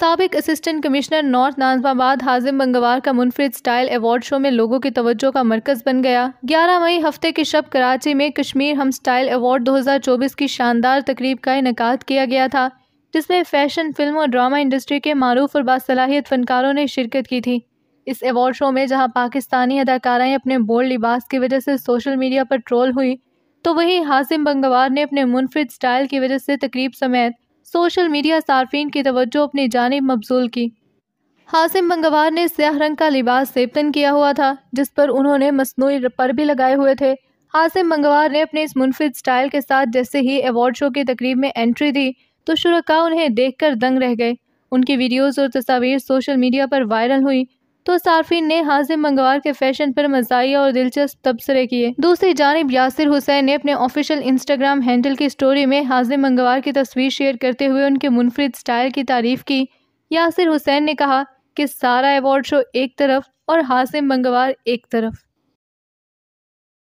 सबक assistant commissioner north Nazimabad Hazim Bangwar का मुनफरद स्टाइल अवार्ड शो में लोगों की तवज्जो का मरकज़ बन गया 11 मई हफ्ते के शब कराची में कश्मीर हम स्टाइल अवार्ड 2024 की शानदार तकरीब का इनका किया गया था जिसमें फ़ैशन फिल्म और ड्रामा इंडस्ट्री के मरूफ और बासलाहियत फ़नकारों ने शिरकत की थी इस अवार्ड शो में जहाँ पाकिस्तानी अदाकाराएँ अपने बोल्ड लिबास की वजह से सोशल मीडिया पर ट्रोल हुई तो वहीं हाजिम बंगवार ने अपने मुनफरद स्टाइल की वजह से तकरीब समेत सोशल मीडिया सार्फिन की तवज्जो अपनी जानब मबजूल की हासिम मंगवार ने स्याह रंग का लिबास सेबतन किया हुआ था जिस पर उन्होंने मसनू पर भी लगाए हुए थे हासिम मंगवार ने अपने इस मुनफिद स्टाइल के साथ जैसे ही अवार्ड शो की तकरीब में एंट्री दी तो शुरा उन्हें देख कर दंग रह गए उनकी वीडियोज़ और तस्वीर सोशल मीडिया पर वायरल हुई तो सार्फिन ने हाजिम मंगवार के फैशन पर मजाया और दिलचस्प तबसरे किए दूसरी जानब यासिर हुसैन ने अपने ऑफिशियल इंस्टाग्राम हैंडल की स्टोरी में हाजिम मंगवार की तस्वीर शेयर करते हुए उनके मुनफरद स्टाइल की तारीफ की यासिर हुसैन ने कहा कि सारा अवार्ड शो एक तरफ और हाजिम मंगवार एक तरफ